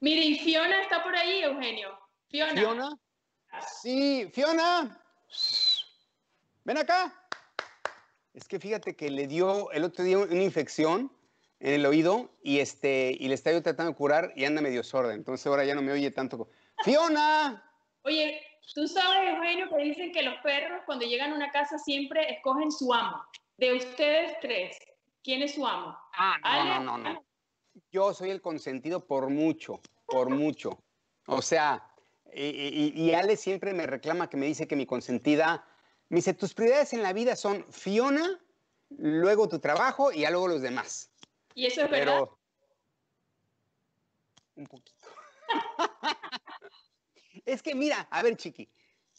Miren, Fiona está por ahí, Eugenio? Fiona. ¿Fiona? Sí, Fiona. Ven acá. Es que fíjate que le dio el otro día una infección en el oído y, este, y le está yo tratando de curar y anda medio sorda. Entonces ahora ya no me oye tanto. ¡Fiona! Oye, tú sabes, Eugenio, que dicen que los perros cuando llegan a una casa siempre escogen su amo. De ustedes tres, ¿quién es su amo? Ah, no, no, no yo soy el consentido por mucho, por mucho. O sea, y, Ale siempre me reclama que me dice que mi consentida, me dice, tus prioridades en la vida son Fiona, luego tu trabajo y ya luego los demás. ¿Y eso es Pero, verdad? Un poquito. es que mira, a ver, Chiqui,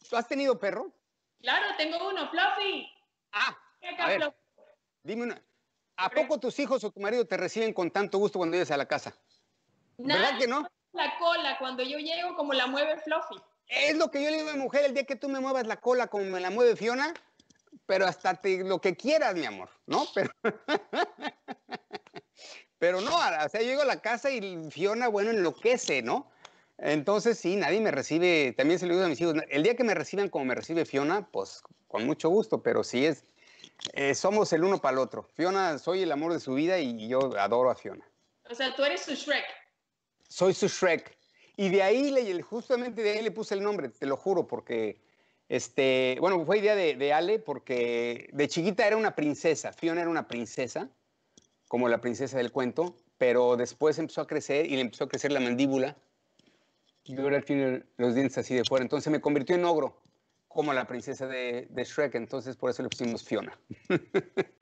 ¿tú has tenido perro? Claro, tengo uno, Fluffy. Ah, a ver, dime una. ¿A poco tus hijos o tu marido te reciben con tanto gusto cuando llegas a la casa? Nada, ¿Verdad que no? La cola, cuando yo llego, como la mueve Fluffy. Es lo que yo le digo a mi mujer, el día que tú me muevas la cola como me la mueve Fiona, pero hasta lo que quieras, mi amor, ¿no? pero no, o sea, yo llego a la casa y Fiona, bueno, enloquece, ¿no? Entonces, sí, nadie me recibe, también se lo digo a mis hijos, el día que me reciban como me recibe Fiona, pues con mucho gusto, pero sí es, eh, somos el uno para el otro. Fiona, soy el amor de su vida y yo adoro a Fiona. O sea, tú eres su Shrek. Soy su Shrek. Y de ahí, justamente de ahí le puse el nombre, te lo juro, porque, este, bueno, fue idea de, de Ale, porque de chiquita era una princesa, Fiona era una princesa, como la princesa del cuento, pero después empezó a crecer y le empezó a crecer la mandíbula. Y ahora tiene los dientes así de fuera, entonces me convirtió en ogro como la princesa de, Shrek, entonces por eso le pusimos Fiona.